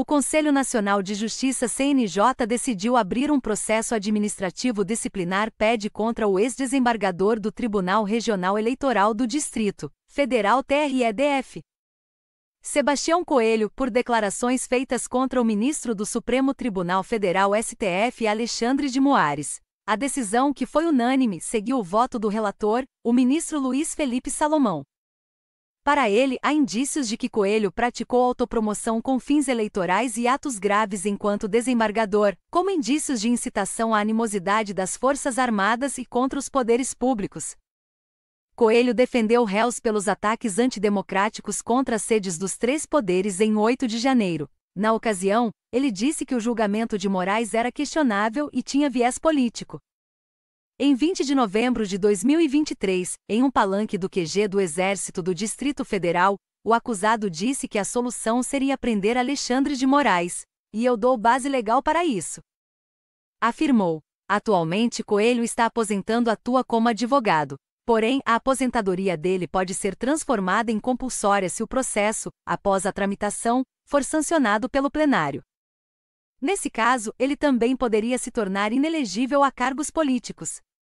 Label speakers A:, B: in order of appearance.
A: o Conselho Nacional de Justiça CNJ decidiu abrir um processo administrativo disciplinar PED contra o ex-desembargador do Tribunal Regional Eleitoral do Distrito Federal TREDF. Sebastião Coelho, por declarações feitas contra o ministro do Supremo Tribunal Federal STF Alexandre de Moares. A decisão, que foi unânime, seguiu o voto do relator, o ministro Luiz Felipe Salomão. Para ele, há indícios de que Coelho praticou autopromoção com fins eleitorais e atos graves enquanto desembargador, como indícios de incitação à animosidade das Forças Armadas e contra os poderes públicos. Coelho defendeu réus pelos ataques antidemocráticos contra as sedes dos três poderes em 8 de janeiro. Na ocasião, ele disse que o julgamento de Moraes era questionável e tinha viés político, em 20 de novembro de 2023, em um palanque do QG do Exército do Distrito Federal, o acusado disse que a solução seria prender Alexandre de Moraes, e eu dou base legal para isso. Afirmou. Atualmente Coelho está aposentando atua como advogado. Porém, a aposentadoria dele pode ser transformada em compulsória se o processo, após a tramitação, for sancionado pelo plenário. Nesse caso, ele também poderia se tornar inelegível a cargos políticos.